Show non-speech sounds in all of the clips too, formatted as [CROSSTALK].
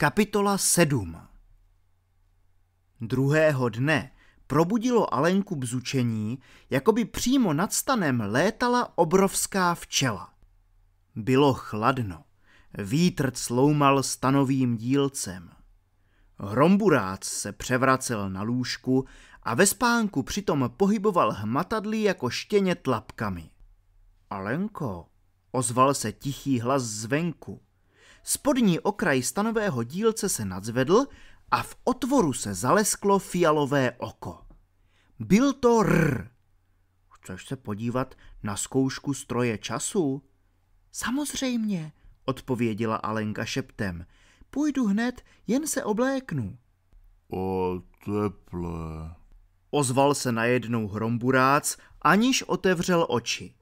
Kapitola 7 Druhého dne probudilo Alenku bzučení, jako by přímo nad stanem létala obrovská včela. Bylo chladno, vítr sloumal stanovým dílcem. Hromburác se převracel na lůžku a ve spánku přitom pohyboval hmatadlí jako štěně tlapkami. Alenko, ozval se tichý hlas zvenku – Spodní okraj stanového dílce se nadzvedl a v otvoru se zalesklo fialové oko. Byl to rr. Chceš se podívat na zkoušku stroje času? Samozřejmě, odpověděla Alenka šeptem. Půjdu hned, jen se obléknu. O teple. Ozval se najednou hromburác, aniž otevřel oči.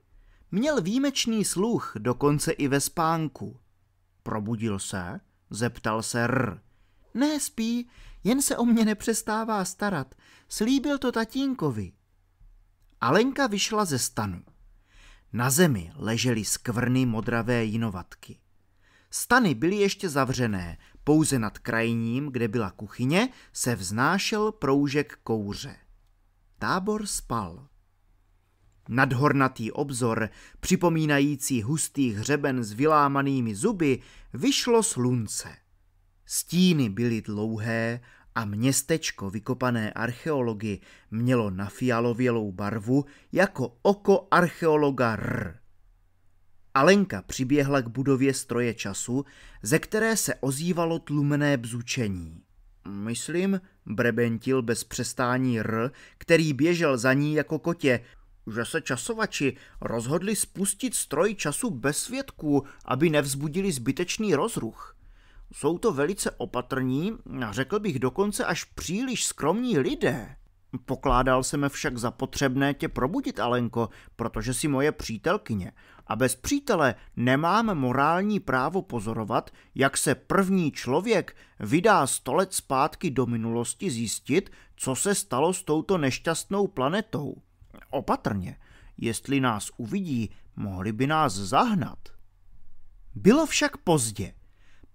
Měl výjimečný sluch, dokonce i ve spánku. Probudil se? Zeptal se R. Ne, spí, jen se o mě nepřestává starat. Slíbil to tatínkovi. Alenka vyšla ze stanu. Na zemi ležely skvrny modravé jinovatky. Stany byly ještě zavřené, pouze nad krajním, kde byla kuchyně, se vznášel proužek kouře. Tábor spal. Nadhornatý obzor, připomínající hustý hřeben s vylámanými zuby, vyšlo slunce. Stíny byly dlouhé a městečko vykopané archeology mělo na fialovělou barvu jako oko archeologa R. Alenka přiběhla k budově stroje času, ze které se ozývalo tlumené bzučení. Myslím, brebentil bez přestání R, který běžel za ní jako kotě, že se časovači rozhodli spustit stroj času bez svědků, aby nevzbudili zbytečný rozruch. Jsou to velice opatrní, a řekl bych dokonce až příliš skromní lidé. Pokládal jsem však za potřebné tě probudit, Alenko, protože si moje přítelkyně a bez přítele nemám morální právo pozorovat, jak se první člověk vydá sto let zpátky do minulosti zjistit, co se stalo s touto nešťastnou planetou opatrně. Jestli nás uvidí, mohli by nás zahnat. Bylo však pozdě.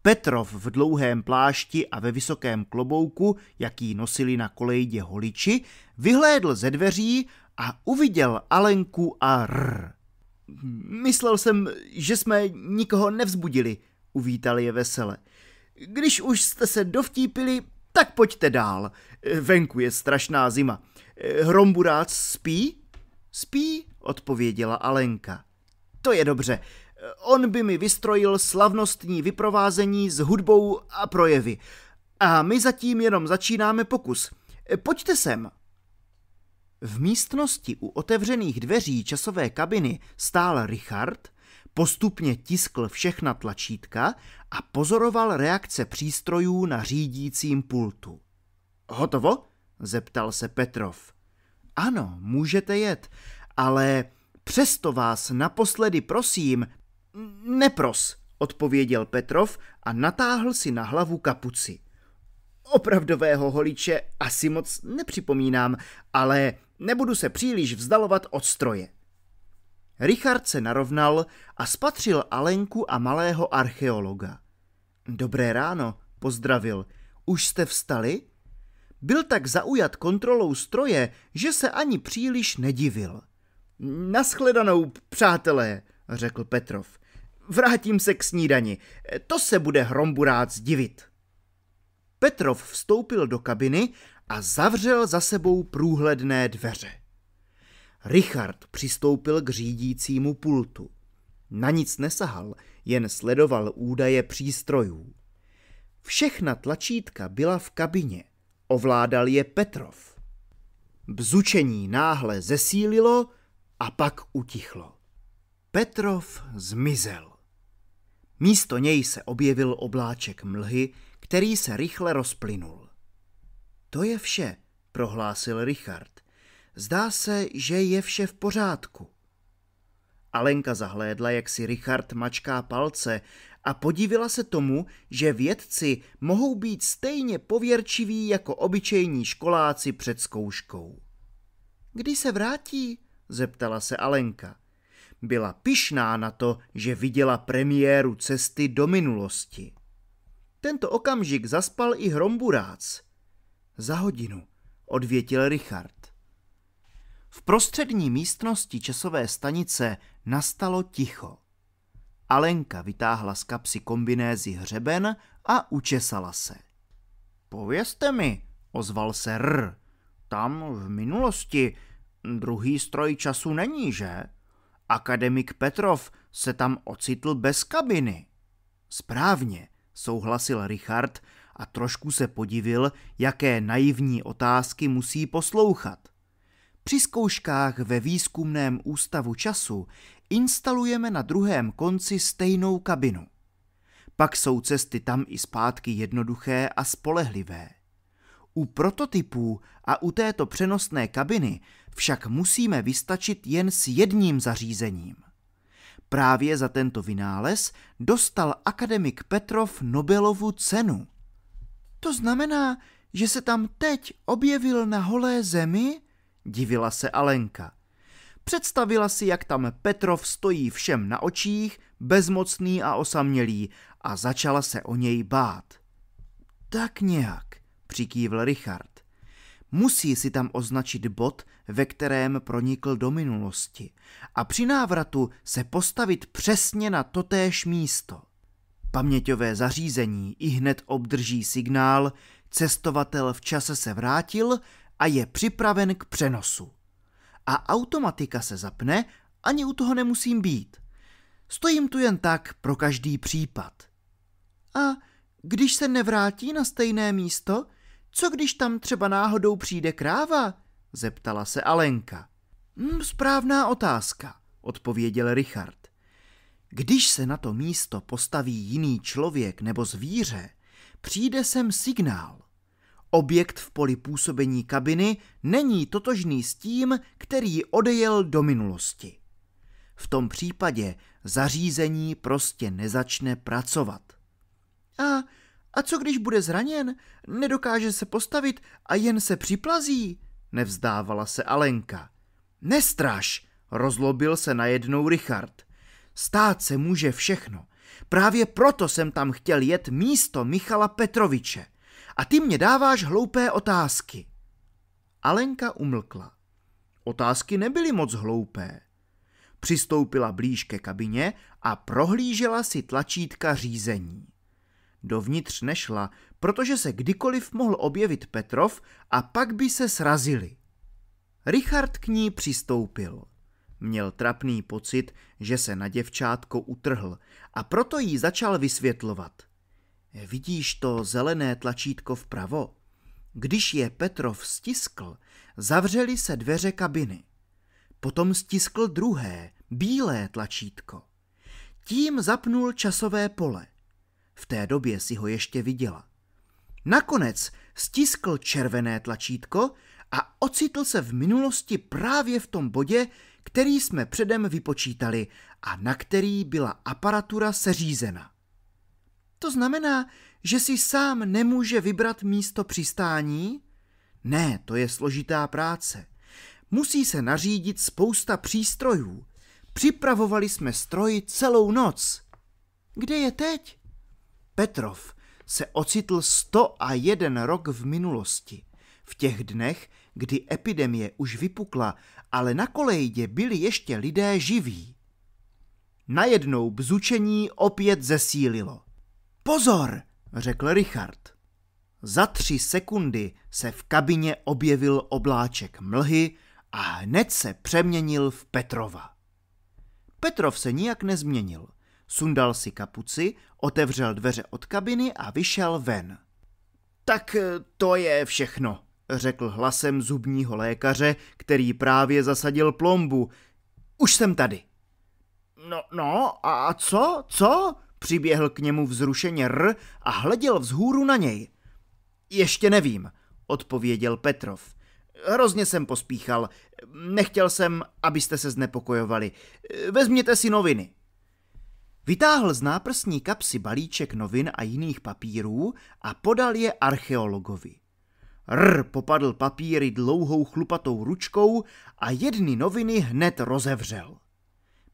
Petrov v dlouhém plášti a ve vysokém klobouku, jaký nosili na kolejdě holiči, vyhlédl ze dveří a uviděl Alenku a R. Myslel jsem, že jsme nikoho nevzbudili, uvítal je vesele. Když už jste se dovtípili, tak pojďte dál. Venku je strašná zima. Hromburác spí? Spí, odpověděla Alenka. To je dobře. On by mi vystrojil slavnostní vyprovázení s hudbou a projevy. A my zatím jenom začínáme pokus. Pojďte sem. V místnosti u otevřených dveří časové kabiny stál Richard, postupně tiskl všechna tlačítka a pozoroval reakce přístrojů na řídícím pultu. Hotovo? zeptal se Petrov. Ano, můžete jet, ale přesto vás naposledy prosím, nepros, odpověděl Petrov a natáhl si na hlavu kapuci. Opravdového holiče asi moc nepřipomínám, ale nebudu se příliš vzdalovat od stroje. Richard se narovnal a spatřil Alenku a malého archeologa. Dobré ráno, pozdravil. Už jste vstali? Byl tak zaujat kontrolou stroje, že se ani příliš nedivil. Naschledanou, přátelé, řekl Petrov. Vrátím se k snídani. To se bude Hromburác divit. Petrov vstoupil do kabiny a zavřel za sebou průhledné dveře. Richard přistoupil k řídícímu pultu. Na nic nesahal, jen sledoval údaje přístrojů. Všechna tlačítka byla v kabině. Ovládal je Petrov. Bzučení náhle zesílilo a pak utichlo. Petrov zmizel. Místo něj se objevil obláček mlhy, který se rychle rozplynul. To je vše, prohlásil Richard. Zdá se, že je vše v pořádku. Alenka zahlédla, jak si Richard mačká palce a podívila se tomu, že vědci mohou být stejně pověrčiví jako obyčejní školáci před zkouškou. Kdy se vrátí? zeptala se Alenka. Byla pišná na to, že viděla premiéru cesty do minulosti. Tento okamžik zaspal i Hromburác. Za hodinu, odvětil Richard. V prostřední místnosti časové stanice nastalo ticho. Alenka vytáhla z kapsy kombinézy hřeben a učesala se. Povězte mi, ozval se R. Tam v minulosti druhý stroj času není, že? Akademik Petrov se tam ocitl bez kabiny. Správně, souhlasil Richard a trošku se podivil, jaké naivní otázky musí poslouchat. Při zkouškách ve výzkumném ústavu času instalujeme na druhém konci stejnou kabinu. Pak jsou cesty tam i zpátky jednoduché a spolehlivé. U prototypů a u této přenosné kabiny však musíme vystačit jen s jedním zařízením. Právě za tento vynález dostal akademik Petrov Nobelovu cenu. To znamená, že se tam teď objevil na holé zemi? Divila se Alenka. Představila si, jak tam Petrov stojí všem na očích, bezmocný a osamělý, a začala se o něj bát. Tak nějak, přikývl Richard. Musí si tam označit bod, ve kterém pronikl do minulosti a při návratu se postavit přesně na totéž místo. Paměťové zařízení i hned obdrží signál, cestovatel v čase se vrátil a je připraven k přenosu a automatika se zapne, ani u toho nemusím být. Stojím tu jen tak pro každý případ. A když se nevrátí na stejné místo, co když tam třeba náhodou přijde kráva? zeptala se Alenka. Hmm, správná otázka, odpověděl Richard. Když se na to místo postaví jiný člověk nebo zvíře, přijde sem signál. Objekt v poli působení kabiny není totožný s tím, který odejel do minulosti. V tom případě zařízení prostě nezačne pracovat. A, a co když bude zraněn, nedokáže se postavit a jen se připlazí? Nevzdávala se Alenka. Nestraš, rozlobil se najednou Richard. Stát se může všechno. Právě proto jsem tam chtěl jet místo Michala Petroviče – a ty mě dáváš hloupé otázky. Alenka umlkla. Otázky nebyly moc hloupé. Přistoupila blíž ke kabině a prohlížela si tlačítka řízení. Dovnitř nešla, protože se kdykoliv mohl objevit Petrov a pak by se srazili. Richard k ní přistoupil. Měl trapný pocit, že se na děvčátko utrhl a proto jí začal vysvětlovat – Vidíš to zelené tlačítko vpravo? Když je Petrov stiskl, zavřeli se dveře kabiny. Potom stiskl druhé, bílé tlačítko. Tím zapnul časové pole. V té době si ho ještě viděla. Nakonec stiskl červené tlačítko a ocitl se v minulosti právě v tom bodě, který jsme předem vypočítali a na který byla aparatura seřízena. To znamená, že si sám nemůže vybrat místo přistání? Ne, to je složitá práce. Musí se nařídit spousta přístrojů. Připravovali jsme stroj celou noc. Kde je teď? Petrov se ocitl 101 rok v minulosti. V těch dnech, kdy epidemie už vypukla, ale na kolejdě byli ještě lidé živí. Najednou bzučení opět zesílilo. Pozor, řekl Richard. Za tři sekundy se v kabině objevil obláček mlhy a hned se přeměnil v Petrova. Petrov se nijak nezměnil. Sundal si kapuci, otevřel dveře od kabiny a vyšel ven. Tak eh, to je všechno, řekl hlasem zubního lékaře, který právě zasadil plombu. Už jsem tady. No, no, a co, co? Přiběhl k němu vzrušeně R a hleděl vzhůru na něj. Ještě nevím, odpověděl Petrov. Hrozně jsem pospíchal. Nechtěl jsem, abyste se znepokojovali. Vezměte si noviny. Vytáhl z náprsní kapsy balíček novin a jiných papírů a podal je archeologovi. Rr popadl papíry dlouhou chlupatou ručkou a jedny noviny hned rozevřel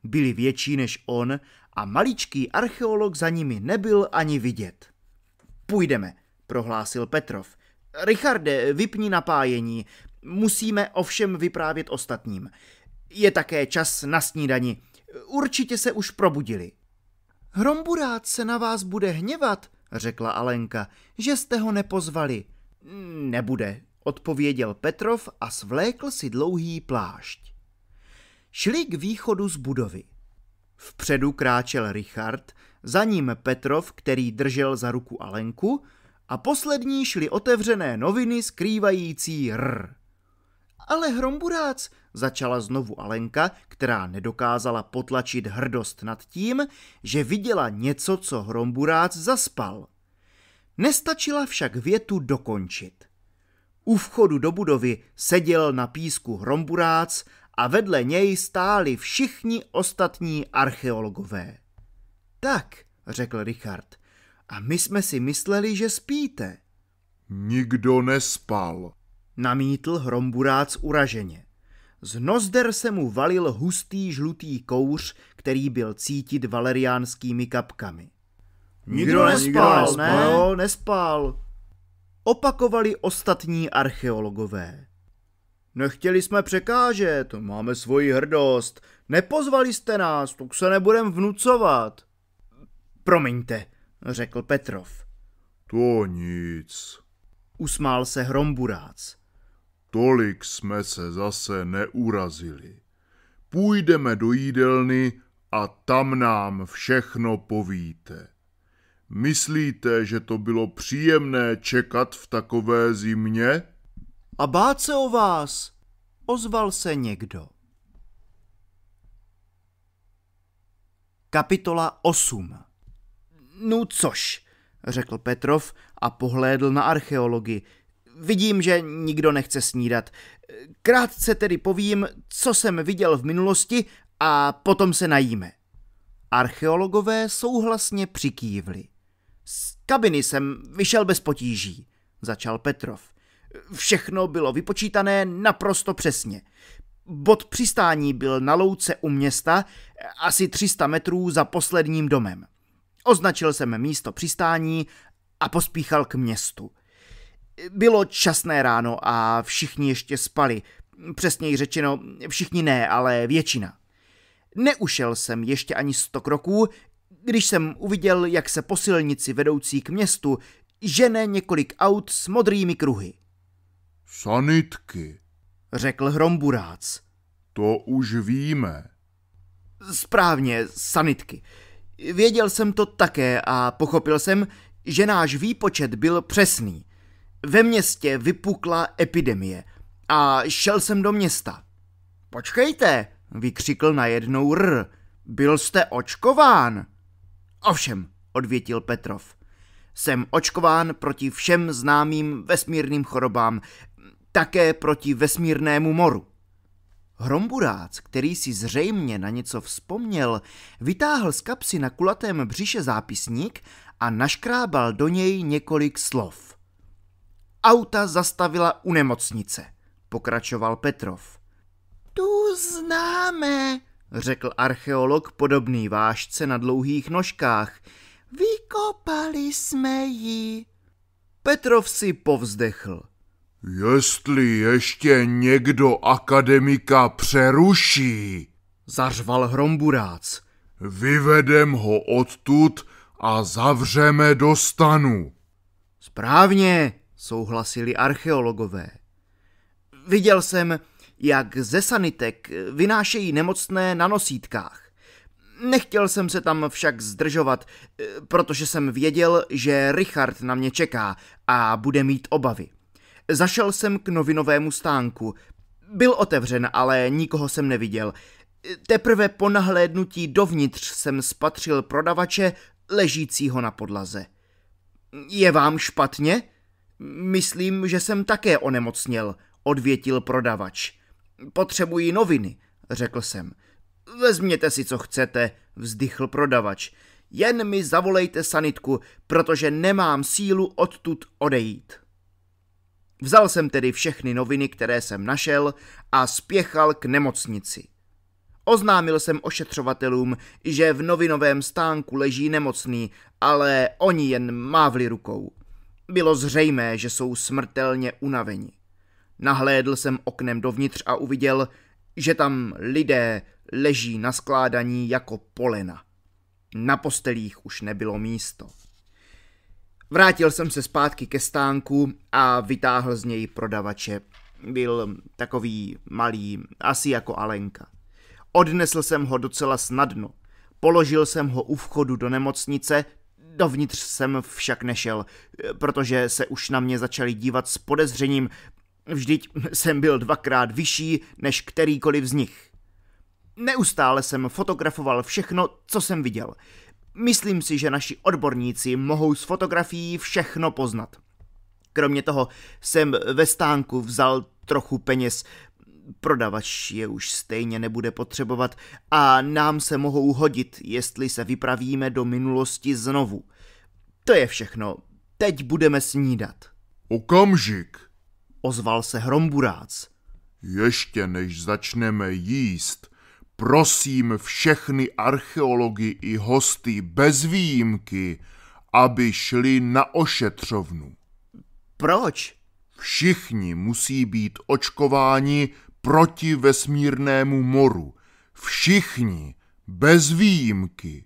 byly větší než on a maličký archeolog za nimi nebyl ani vidět. Půjdeme, prohlásil Petrov. Richarde, vypni napájení. Musíme ovšem vyprávět ostatním. Je také čas na snídani. Určitě se už probudili. Hromburát se na vás bude hněvat, řekla Alenka, že jste ho nepozvali. Nebude, odpověděl Petrov a svlékl si dlouhý plášť šli k východu z budovy. Vpředu kráčel Richard, za ním Petrov, který držel za ruku Alenku, a poslední šly otevřené noviny skrývající R. Ale hromburác, začala znovu Alenka, která nedokázala potlačit hrdost nad tím, že viděla něco, co hromburác zaspal. Nestačila však větu dokončit. U vchodu do budovy seděl na písku hromburác a vedle něj stáli všichni ostatní archeologové. Tak, řekl Richard, a my jsme si mysleli, že spíte. Nikdo nespal, namítl Hromburác uraženě. Z nozder se mu valil hustý žlutý kouř, který byl cítit valeriánskými kapkami. Nikdo nespal, nikdo nespal. Ne, nespal. Opakovali ostatní archeologové. Nechtěli jsme překážet, máme svoji hrdost. Nepozvali jste nás, tak se nebudem vnucovat. Promiňte, řekl Petrov. To nic. Usmál se Hromburác. Tolik jsme se zase neurazili. Půjdeme do jídelny a tam nám všechno povíte. Myslíte, že to bylo příjemné čekat v takové zimě? a bát se o vás, ozval se někdo. Kapitola 8 No což, řekl Petrov a pohlédl na archeology. Vidím, že nikdo nechce snídat. Krátce tedy povím, co jsem viděl v minulosti a potom se najíme. Archeologové souhlasně přikývli. Z kabiny jsem vyšel bez potíží, začal Petrov. Všechno bylo vypočítané naprosto přesně. Bod přistání byl na louce u města, asi 300 metrů za posledním domem. Označil jsem místo přistání a pospíchal k městu. Bylo časné ráno a všichni ještě spali. Přesněji řečeno, všichni ne, ale většina. Neušel jsem ještě ani sto kroků, když jsem uviděl, jak se po silnici vedoucí k městu žene několik aut s modrými kruhy. Sanitky, řekl Hromburác. To už víme. Správně, sanitky. Věděl jsem to také a pochopil jsem, že náš výpočet byl přesný. Ve městě vypukla epidemie a šel jsem do města. Počkejte, vykřikl najednou R. Byl jste očkován? Ovšem, odvětil Petrov. Jsem očkován proti všem známým vesmírným chorobám, také proti vesmírnému moru. Hromburác, který si zřejmě na něco vzpomněl, vytáhl z kapsy na kulatém břiše zápisník a naškrábal do něj několik slov. Auta zastavila u nemocnice, pokračoval Petrov. Tu známe, řekl archeolog podobný vážce na dlouhých nožkách. Vykopali jsme ji. Petrov si povzdechl. Jestli ještě někdo akademika přeruší, zařval Hromburác. Vyvedem ho odtud a zavřeme do stanu. Správně, souhlasili archeologové. Viděl jsem, jak ze sanitek vynášejí nemocné na nosítkách. Nechtěl jsem se tam však zdržovat, eh, protože jsem věděl, že Richard na mě čeká a bude mít obavy. Zašel jsem k novinovému stánku. Byl otevřen, ale nikoho jsem neviděl. Teprve po nahlédnutí dovnitř jsem spatřil prodavače ležícího na podlaze. Je vám špatně? Myslím, že jsem také onemocněl, odvětil prodavač. Potřebuji noviny, řekl jsem. Vezměte si, co chcete, vzdychl prodavač. Jen mi zavolejte sanitku, protože nemám sílu odtud odejít. Vzal jsem tedy všechny noviny, které jsem našel a spěchal k nemocnici. Oznámil jsem ošetřovatelům, že v novinovém stánku leží nemocný, ale oni jen mávli rukou. Bylo zřejmé, že jsou smrtelně unaveni. Nahlédl jsem oknem dovnitř a uviděl, že tam lidé leží na skládaní jako polena. Na postelích už nebylo místo. Vrátil jsem se zpátky ke stánku a vytáhl z něj prodavače. Byl takový malý, asi jako Alenka. Odnesl jsem ho docela snadno. Položil jsem ho u vchodu do nemocnice, dovnitř jsem však nešel, protože se už na mě začali dívat s podezřením, vždyť jsem byl dvakrát vyšší než kterýkoliv z nich. Neustále jsem fotografoval všechno, co jsem viděl. Myslím si, že naši odborníci mohou z fotografií všechno poznat. Kromě toho jsem ve stánku vzal trochu peněz, prodavač je už stejně nebude potřebovat a nám se mohou hodit, jestli se vypravíme do minulosti znovu. To je všechno, teď budeme snídat. Okamžik, ozval se Hromburác. Ještě než začneme jíst, Prosím všechny archeology i hosty bez výjimky, aby šli na ošetřovnu. Proč? Všichni musí být očkováni proti vesmírnému moru. Všichni, bez výjimky.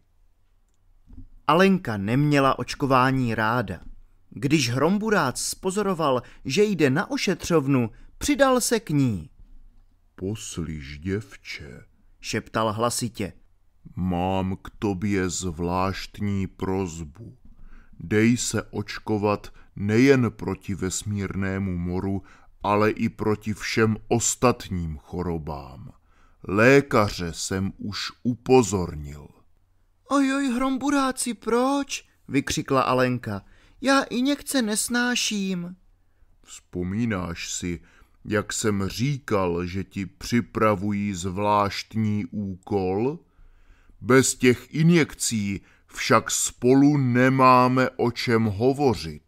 Alenka neměla očkování ráda. Když Hromburác spozoroval, že jde na ošetřovnu, přidal se k ní. Poslyš, děvče, šeptal hlasitě. Mám k tobě zvláštní prozbu. Dej se očkovat nejen proti vesmírnému moru, ale i proti všem ostatním chorobám. Lékaře jsem už upozornil. Ojoj, hromburáci, proč? vykřikla Alenka. Já i někce nesnáším. Vzpomínáš si, jak jsem říkal, že ti připravují zvláštní úkol? Bez těch injekcí však spolu nemáme o čem hovořit.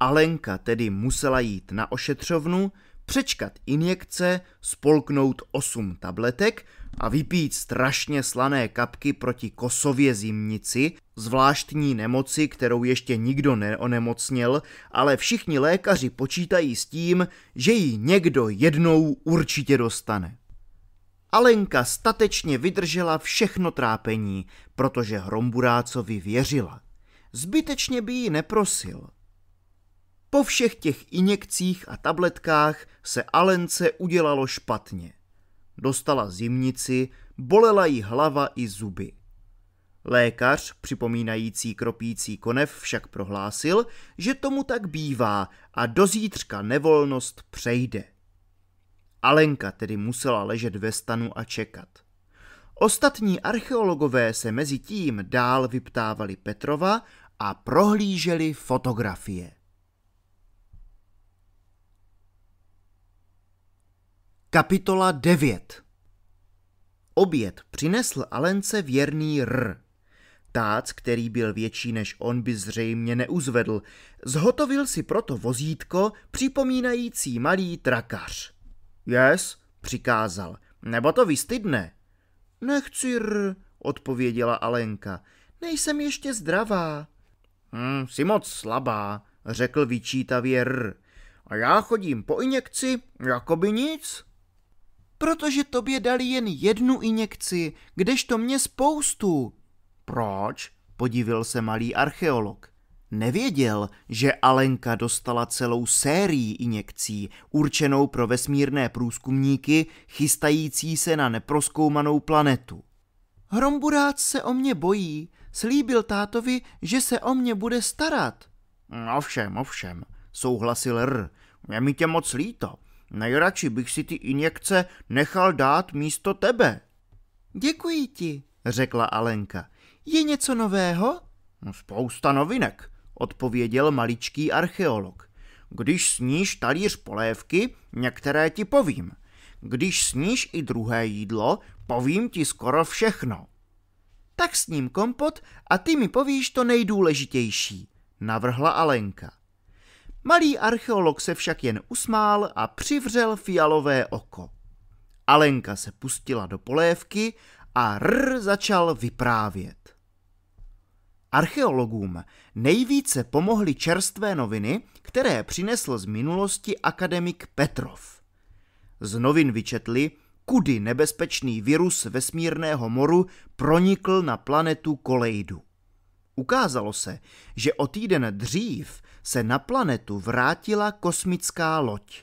Alenka tedy musela jít na ošetřovnu, přečkat injekce, spolknout osm tabletek, a vypít strašně slané kapky proti kosově zimnici, zvláštní nemoci, kterou ještě nikdo neonemocnil, ale všichni lékaři počítají s tím, že ji někdo jednou určitě dostane. Alenka statečně vydržela všechno trápení, protože Hromburácovi věřila. Zbytečně by ji neprosil. Po všech těch injekcích a tabletkách se Alence udělalo špatně – Dostala zimnici, bolela jí hlava i zuby. Lékař, připomínající kropící konev, však prohlásil, že tomu tak bývá a do zítřka nevolnost přejde. Alenka tedy musela ležet ve stanu a čekat. Ostatní archeologové se mezi tím dál vyptávali Petrova a prohlíželi fotografie. Kapitola 9 Oběd přinesl Alence věrný R. Tác, který byl větší než on, by zřejmě neuzvedl. Zhotovil si proto vozítko, připomínající malý trakař. Yes, přikázal, nebo to vystydne. Nechci R, odpověděla Alenka. Nejsem ještě zdravá. Hm, jsi moc slabá, řekl vyčítavě R. A já chodím po injekci, jako by nic. Protože tobě dali jen jednu injekci, kdežto mě spoustu. Proč? Podivil se malý archeolog. Nevěděl, že Alenka dostala celou sérii injekcí, určenou pro vesmírné průzkumníky, chystající se na neproskoumanou planetu. Hromburác se o mě bojí, slíbil tátovi, že se o mě bude starat. Ovšem, ovšem, souhlasil R. Je mi tě moc líto. Nejradši bych si ty injekce nechal dát místo tebe. Děkuji ti, řekla Alenka. Je něco nového? No, spousta novinek, odpověděl maličký archeolog. Když sníš talíř polévky, některé ti povím. Když sníš i druhé jídlo, povím ti skoro všechno. Tak s ním kompot a ty mi povíš to nejdůležitější, navrhla Alenka. Malý archeolog se však jen usmál a přivřel fialové oko. Alenka se pustila do polévky a rr začal vyprávět. Archeologům nejvíce pomohly čerstvé noviny, které přinesl z minulosti akademik Petrov. Z novin vyčetli, kudy nebezpečný virus vesmírného moru pronikl na planetu Kolejdu. Ukázalo se, že o týden dřív se na planetu vrátila kosmická loď.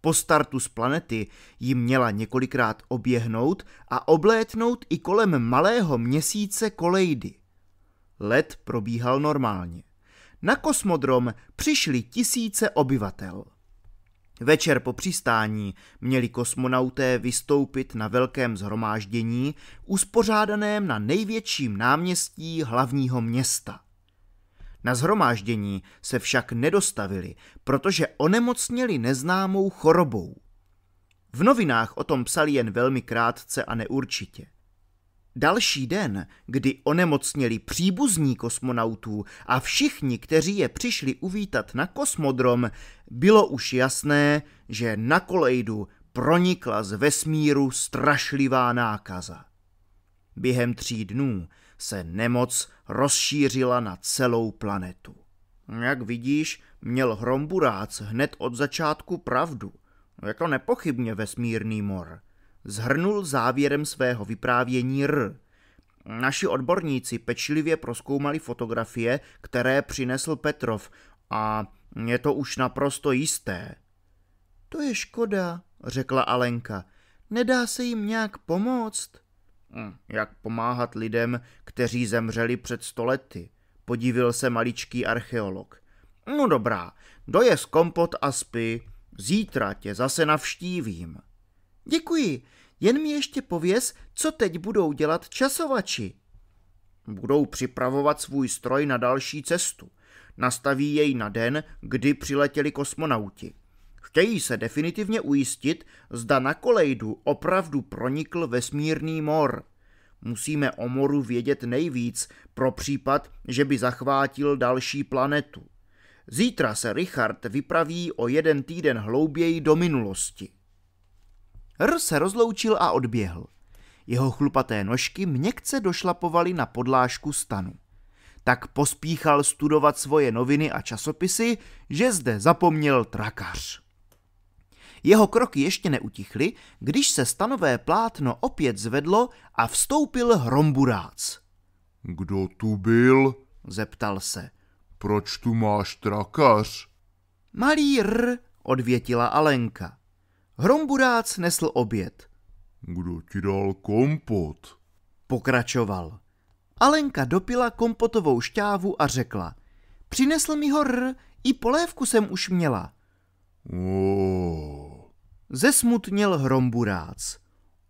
Po startu z planety ji měla několikrát oběhnout a oblétnout i kolem malého měsíce Kolejdy. Let probíhal normálně. Na kosmodrom přišli tisíce obyvatel. Večer po přistání měli kosmonauté vystoupit na velkém zhromáždění, uspořádaném na největším náměstí hlavního města. Na zhromáždění se však nedostavili, protože onemocněli neznámou chorobou. V novinách o tom psali jen velmi krátce a neurčitě. Další den, kdy onemocněli příbuzní kosmonautů a všichni, kteří je přišli uvítat na kosmodrom, bylo už jasné, že na kolejdu pronikla z vesmíru strašlivá nákaza. Během tří dnů se nemoc rozšířila na celou planetu. Jak vidíš, měl Hromburác hned od začátku pravdu. Je to nepochybně vesmírný mor. Zhrnul závěrem svého vyprávění R. Naši odborníci pečlivě proskoumali fotografie, které přinesl Petrov a je to už naprosto jisté. To je škoda, řekla Alenka. Nedá se jim nějak pomoct? Mm. Jak pomáhat lidem, kteří zemřeli před stolety, podívil se maličký archeolog. No dobrá, dojez kompot a spy, zítra tě zase navštívím. Děkuji, jen mi ještě pověz, co teď budou dělat časovači. Budou připravovat svůj stroj na další cestu. Nastaví jej na den, kdy přiletěli kosmonauti. Chtějí se definitivně ujistit, zda na kolejdu opravdu pronikl vesmírný mor. Musíme o moru vědět nejvíc pro případ, že by zachvátil další planetu. Zítra se Richard vypraví o jeden týden hlouběji do minulosti. R se rozloučil a odběhl. Jeho chlupaté nožky měkce došlapovaly na podlážku stanu. Tak pospíchal studovat svoje noviny a časopisy, že zde zapomněl trakař. Jeho kroky ještě neutichly, když se stanové plátno opět zvedlo a vstoupil Hromburác. Kdo tu byl? zeptal se. Proč tu máš trakař? Malý r, odvětila Alenka. Hromburác nesl oběd. Kdo ti dal kompot? Pokračoval. Alenka dopila kompotovou šťávu a řekla. Přinesl mi ho rr, i polévku jsem už měla. Oh. Zesmutnil Hromburác.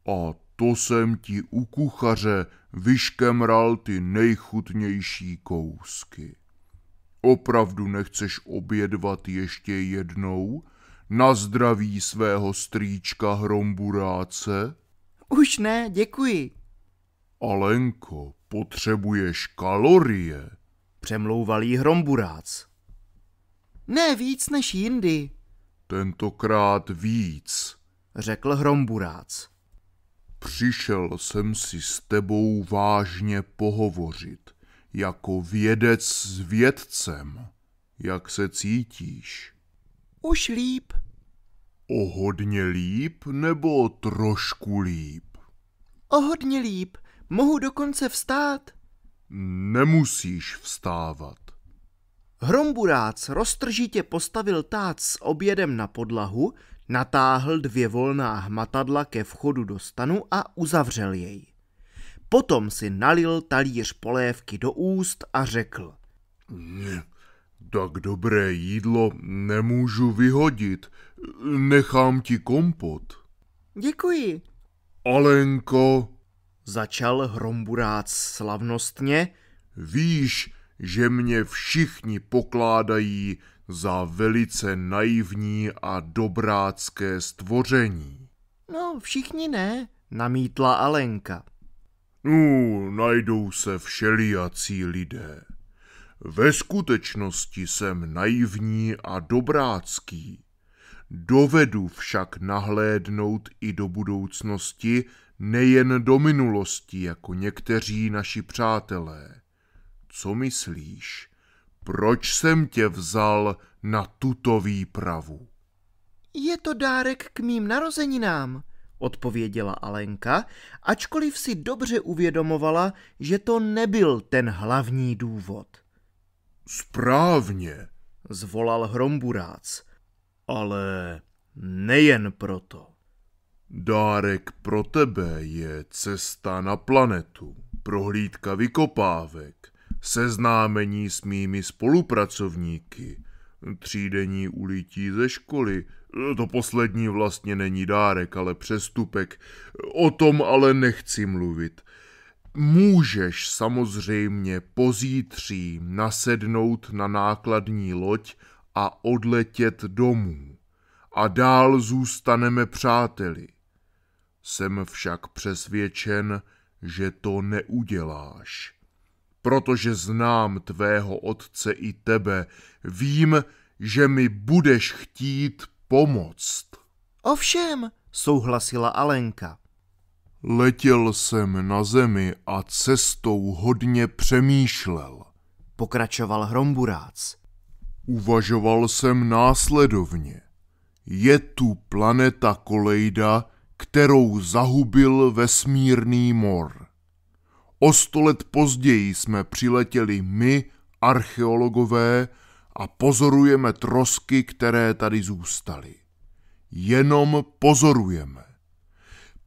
A to jsem ti u kuchaře vyškemral ty nejchutnější kousky. Opravdu nechceš obědvat ještě jednou? Na zdraví svého strýčka Hromburáce? Už ne, děkuji. Alenko, potřebuješ kalorie, přemlouval jí Hromburác. Ne víc než jindy, Tentokrát víc, řekl Hromburác. Přišel jsem si s tebou vážně pohovořit, jako vědec s vědcem. Jak se cítíš? Už líp. O hodně líp nebo trošku líp? O hodně líp. Mohu dokonce vstát. Nemusíš vstávat. Hromburác roztržitě postavil tác s obědem na podlahu, natáhl dvě volná hmatadla ke vchodu do stanu a uzavřel jej. Potom si nalil talíř polévky do úst a řekl. Tak dobré jídlo nemůžu vyhodit, nechám ti kompot. Děkuji. Alenko, začal Hromburác slavnostně, víš, že mě všichni pokládají za velice naivní a dobrácké stvoření. No, všichni ne, namítla Alenka. No, najdou se všelijací lidé. Ve skutečnosti jsem naivní a dobrácký. Dovedu však nahlédnout i do budoucnosti, nejen do minulosti, jako někteří naši přátelé. Co myslíš, proč jsem tě vzal na tuto výpravu? Je to dárek k mým narozeninám, odpověděla Alenka, ačkoliv si dobře uvědomovala, že to nebyl ten hlavní důvod. Správně, zvolal Hromburác. Ale nejen proto. Dárek pro tebe je cesta na planetu, prohlídka vykopávek, seznámení s mými spolupracovníky, třídení ulití ze školy, to poslední vlastně není dárek, ale přestupek, o tom ale nechci mluvit. Můžeš samozřejmě pozítří nasednout na nákladní loď a odletět domů. A dál zůstaneme přáteli. Jsem však přesvědčen, že to neuděláš protože znám tvého otce i tebe, vím, že mi budeš chtít pomoct. Ovšem, souhlasila Alenka. Letěl jsem na zemi a cestou hodně přemýšlel, pokračoval Hromburác. Uvažoval jsem následovně. Je tu planeta Kolejda, kterou zahubil vesmírný mor. O sto let později jsme přiletěli my, archeologové, a pozorujeme trosky, které tady zůstaly. Jenom pozorujeme.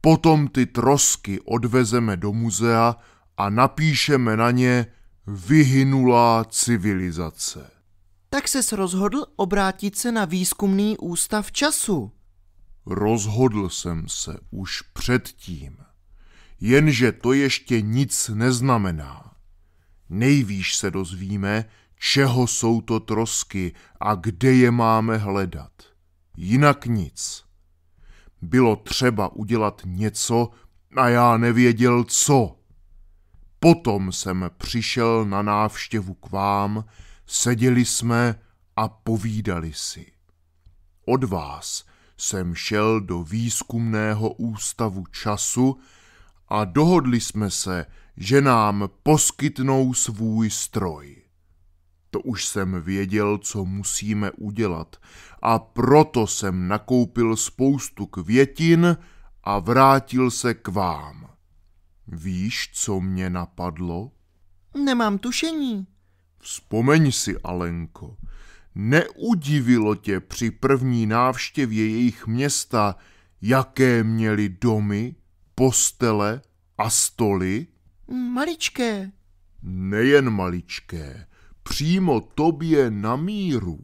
Potom ty trosky odvezeme do muzea a napíšeme na ně vyhynulá civilizace. Tak ses rozhodl obrátit se na výzkumný ústav času. Rozhodl jsem se už předtím. Jenže to ještě nic neznamená. Nejvíš, se dozvíme, čeho jsou to trosky a kde je máme hledat. Jinak nic. Bylo třeba udělat něco a já nevěděl co. Potom jsem přišel na návštěvu k vám, seděli jsme a povídali si. Od vás jsem šel do výzkumného ústavu času, a dohodli jsme se, že nám poskytnou svůj stroj. To už jsem věděl, co musíme udělat a proto jsem nakoupil spoustu květin a vrátil se k vám. Víš, co mě napadlo? Nemám tušení. Vzpomeň si, Alenko, neudivilo tě při první návštěvě jejich města, jaké měli domy? postele a stoly? Mm, maličké. Nejen maličké, přímo tobě na míru.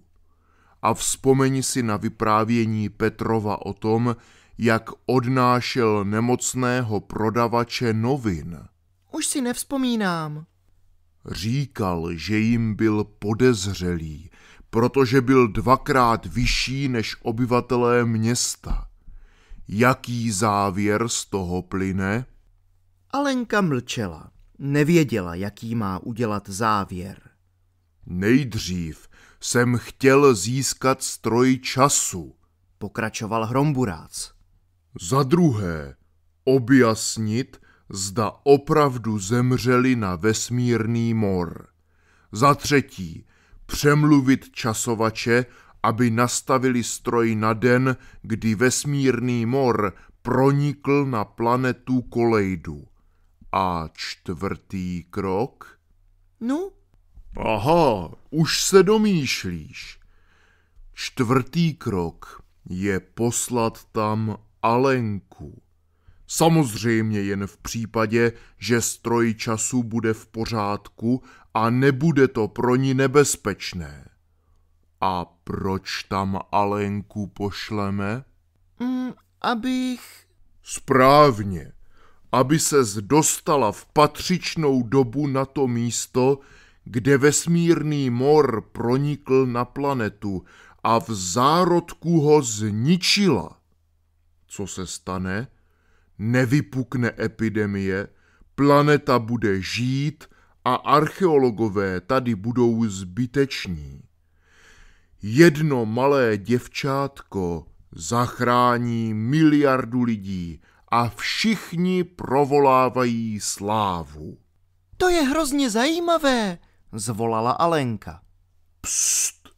A vzpomeň si na vyprávění Petrova o tom, jak odnášel nemocného prodavače novin. Už si nevzpomínám. Říkal, že jim byl podezřelý, protože byl dvakrát vyšší než obyvatelé města jaký závěr z toho plyne? Alenka mlčela. Nevěděla, jaký má udělat závěr. Nejdřív jsem chtěl získat stroj času, pokračoval Hromburác. Za druhé, objasnit, zda opravdu zemřeli na vesmírný mor. Za třetí, přemluvit časovače, aby nastavili stroj na den, kdy vesmírný mor pronikl na planetu Kolejdu. A čtvrtý krok? No? Aha, už se domýšlíš. Čtvrtý krok je poslat tam Alenku. Samozřejmě jen v případě, že stroj času bude v pořádku a nebude to pro ní nebezpečné. A proč tam Alenku pošleme? Mm, abych... Správně. Aby se dostala v patřičnou dobu na to místo, kde vesmírný mor pronikl na planetu a v zárodku ho zničila. Co se stane? Nevypukne epidemie, planeta bude žít a archeologové tady budou zbyteční jedno malé děvčátko zachrání miliardu lidí a všichni provolávají slávu. To je hrozně zajímavé, zvolala Alenka. Pst!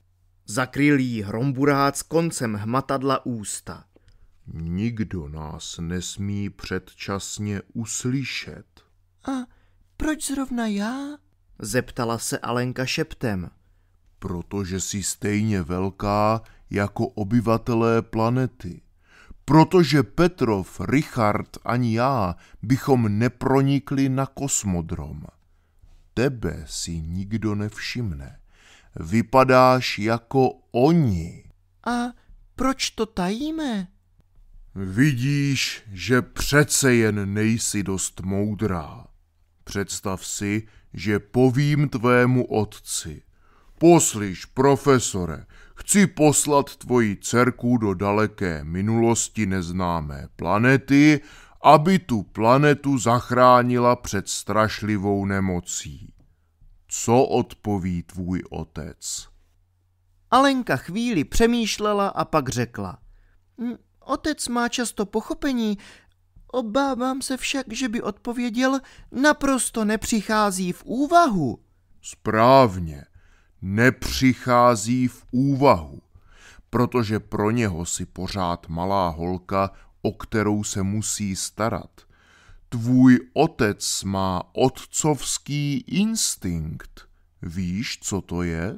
Zakryl jí hromburác koncem hmatadla ústa. Nikdo nás nesmí předčasně uslyšet. A proč zrovna já? Zeptala se Alenka šeptem protože jsi stejně velká jako obyvatelé planety. Protože Petrov, Richard ani já bychom nepronikli na kosmodrom. Tebe si nikdo nevšimne. Vypadáš jako oni. A proč to tajíme? Vidíš, že přece jen nejsi dost moudrá. Představ si, že povím tvému otci – Poslyš, profesore, chci poslat tvoji dcerku do daleké minulosti neznámé planety, aby tu planetu zachránila před strašlivou nemocí. Co odpoví tvůj otec? Alenka chvíli přemýšlela a pak řekla. Hm, otec má často pochopení, obávám se však, že by odpověděl, naprosto nepřichází v úvahu. Správně nepřichází v úvahu, protože pro něho si pořád malá holka, o kterou se musí starat. Tvůj otec má otcovský instinkt. Víš, co to je?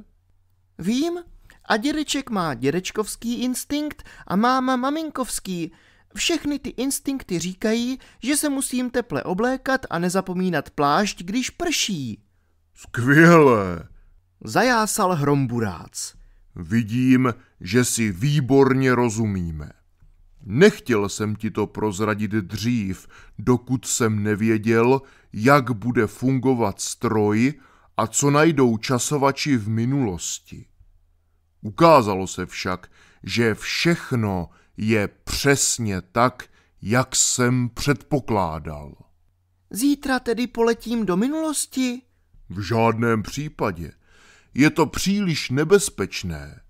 Vím. A dědeček má dědečkovský instinkt a máma maminkovský. Všechny ty instinkty říkají, že se musím teple oblékat a nezapomínat plášť, když prší. Skvělé! Zajásal Hromburác. Vidím, že si výborně rozumíme. Nechtěl jsem ti to prozradit dřív, dokud jsem nevěděl, jak bude fungovat stroj a co najdou časovači v minulosti. Ukázalo se však, že všechno je přesně tak, jak jsem předpokládal. Zítra tedy poletím do minulosti? V žádném případě. Je to příliš nebezpečné.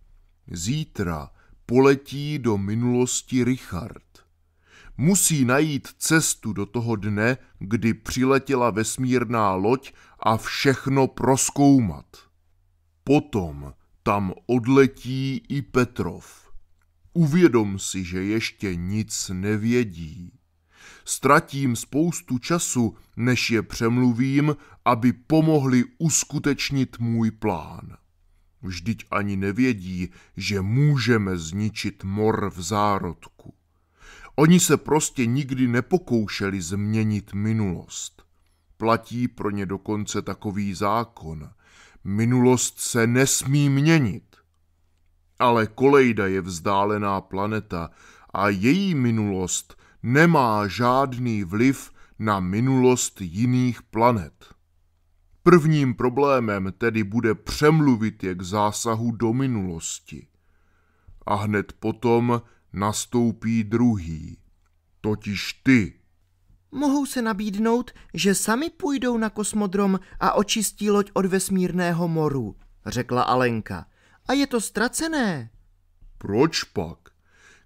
Zítra poletí do minulosti Richard. Musí najít cestu do toho dne, kdy přiletěla vesmírná loď a všechno proskoumat. Potom tam odletí i Petrov. Uvědom si, že ještě nic nevědí ztratím spoustu času, než je přemluvím, aby pomohli uskutečnit můj plán. Vždyť ani nevědí, že můžeme zničit mor v zárodku. Oni se prostě nikdy nepokoušeli změnit minulost. Platí pro ně dokonce takový zákon. Minulost se nesmí měnit. Ale Kolejda je vzdálená planeta a její minulost nemá žádný vliv na minulost jiných planet. Prvním problémem tedy bude přemluvit je k zásahu do minulosti. A hned potom nastoupí druhý, totiž ty. Mohou se nabídnout, že sami půjdou na kosmodrom a očistí loď od vesmírného moru, řekla Alenka. A je to ztracené. Proč pak?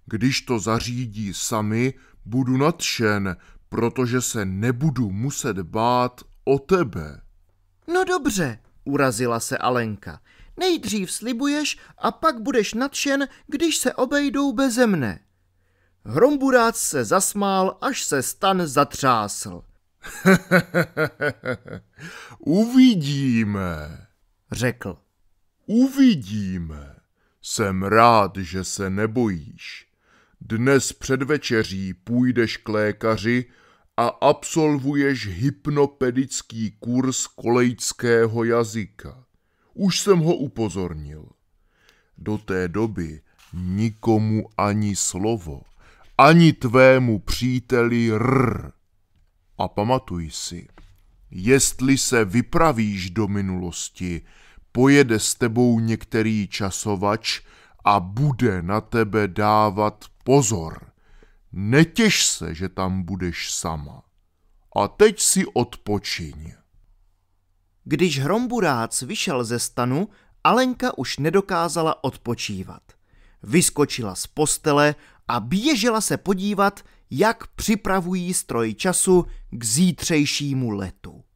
Když to zařídí sami, budu nadšen, protože se nebudu muset bát o tebe. No dobře, urazila se Alenka. Nejdřív slibuješ a pak budeš nadšen, když se obejdou beze mne. Hromburác se zasmál, až se stan zatřásl. [LAUGHS] Uvidíme, řekl. Uvidíme. Jsem rád, že se nebojíš dnes před večeří půjdeš k lékaři a absolvuješ hypnopedický kurz kolejckého jazyka. Už jsem ho upozornil. Do té doby nikomu ani slovo, ani tvému příteli rr. A pamatuj si, jestli se vypravíš do minulosti, pojede s tebou některý časovač a bude na tebe dávat Pozor, netěž se, že tam budeš sama. A teď si odpočiň. Když hromburác vyšel ze stanu, Alenka už nedokázala odpočívat. Vyskočila z postele a běžela se podívat, jak připravují stroj času k zítřejšímu letu.